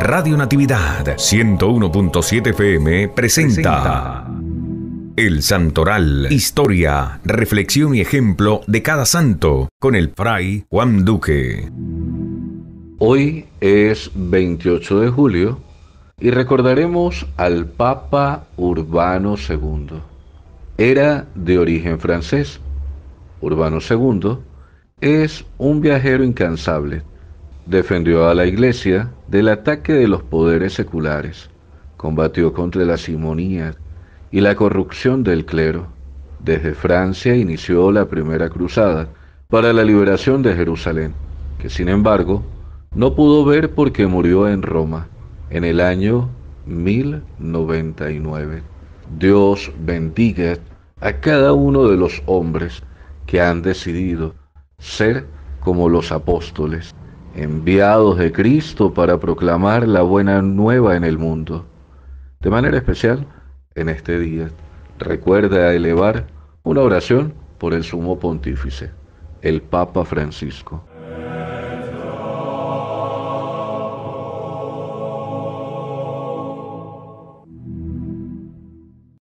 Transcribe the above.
Radio Natividad 101.7 FM presenta, El Santoral, historia, reflexión y ejemplo de cada santo con el fray Juan Duque. Hoy es 28 de julio y recordaremos al Papa Urbano II. Era de origen francés. Urbano II es un viajero incansable. Defendió a la Iglesia del ataque de los poderes seculares, combatió contra la simonía y la corrupción del clero. Desde Francia inició la primera cruzada para la liberación de Jerusalén, que sin embargo no pudo ver porque murió en Roma en el año 1099. Dios bendiga a cada uno de los hombres que han decidido ser como los apóstoles, enviados de Cristo para proclamar la buena nueva en el mundo. De manera especial, en este día, recuerda elevar una oración por el sumo pontífice, el Papa Francisco.